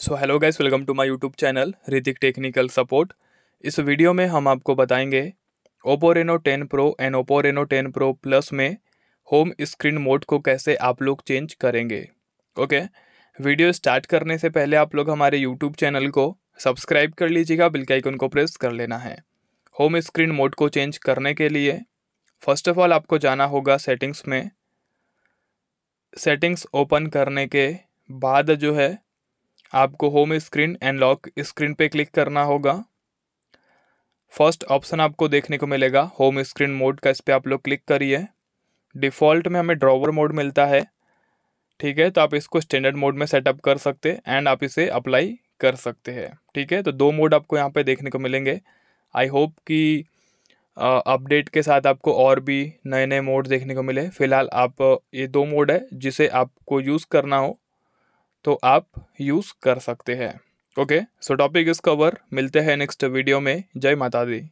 so hello guys welcome to my YouTube channel Hrithik technical support इस video में हम आपको बताएंगे Oppo Reno 10 pro and Oppo Reno 10 pro plus में home screen mode को कैसे आप लोग चेंज करेंगे ओके वीडियो स्टार्ट करने से पहले आप लोग हमारे यूट्यूब चैनल को सब्सक्राइब कर लीजिएगा बिल आइकन को प्रेस कर लेना है होम स्क्रीन मोड को चेंज करने के लिए फर्स्ट ऑफ ऑल आपको जाना होगा सेटिंग्स में सेटिंग्स ओपन करने के बाद जो है आपको home screen and lock screen पे क्लिक करना होगा फर्स्ट ऑप्शन आपको देखने को मिलेगा होम स्क्रीन मोड का इस पर आप लोग क्लिक करिए डिफ़ॉल्ट में हमें ड्रॉवर मोड मिलता है ठीक है तो आप इसको स्टैंडर्ड मोड में सेटअप कर सकते हैं एंड आप इसे अप्लाई कर सकते हैं ठीक है तो दो मोड आपको यहाँ पे देखने को मिलेंगे आई होप कि अपडेट के साथ आपको और भी नए नए मोड देखने को मिले फिलहाल आप ये दो मोड है जिसे आपको यूज़ करना हो तो आप यूज़ कर सकते हैं ओके सो टॉपिक इस कवर मिलते हैं नेक्स्ट वीडियो में जय माता दी